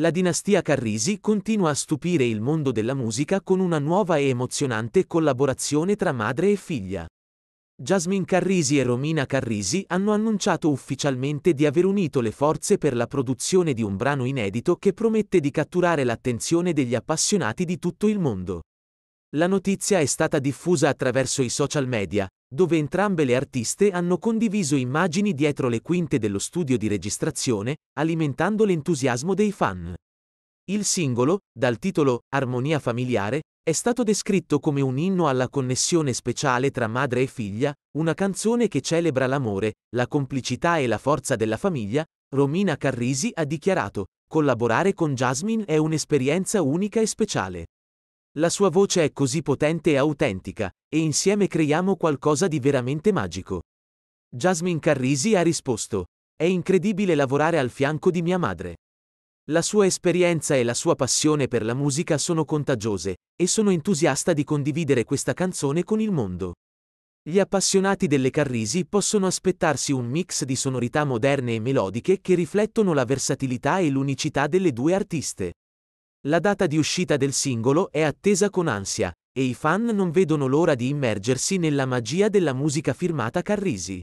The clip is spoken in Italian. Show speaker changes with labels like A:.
A: La dinastia Carrisi continua a stupire il mondo della musica con una nuova e emozionante collaborazione tra madre e figlia. Jasmine Carrisi e Romina Carrisi hanno annunciato ufficialmente di aver unito le forze per la produzione di un brano inedito che promette di catturare l'attenzione degli appassionati di tutto il mondo. La notizia è stata diffusa attraverso i social media, dove entrambe le artiste hanno condiviso immagini dietro le quinte dello studio di registrazione, alimentando l'entusiasmo dei fan. Il singolo, dal titolo Armonia familiare, è stato descritto come un inno alla connessione speciale tra madre e figlia, una canzone che celebra l'amore, la complicità e la forza della famiglia, Romina Carrisi ha dichiarato, collaborare con Jasmine è un'esperienza unica e speciale. La sua voce è così potente e autentica, e insieme creiamo qualcosa di veramente magico. Jasmine Carrisi ha risposto, è incredibile lavorare al fianco di mia madre. La sua esperienza e la sua passione per la musica sono contagiose, e sono entusiasta di condividere questa canzone con il mondo. Gli appassionati delle Carrisi possono aspettarsi un mix di sonorità moderne e melodiche che riflettono la versatilità e l'unicità delle due artiste. La data di uscita del singolo è attesa con ansia, e i fan non vedono l'ora di immergersi nella magia della musica firmata Carrisi.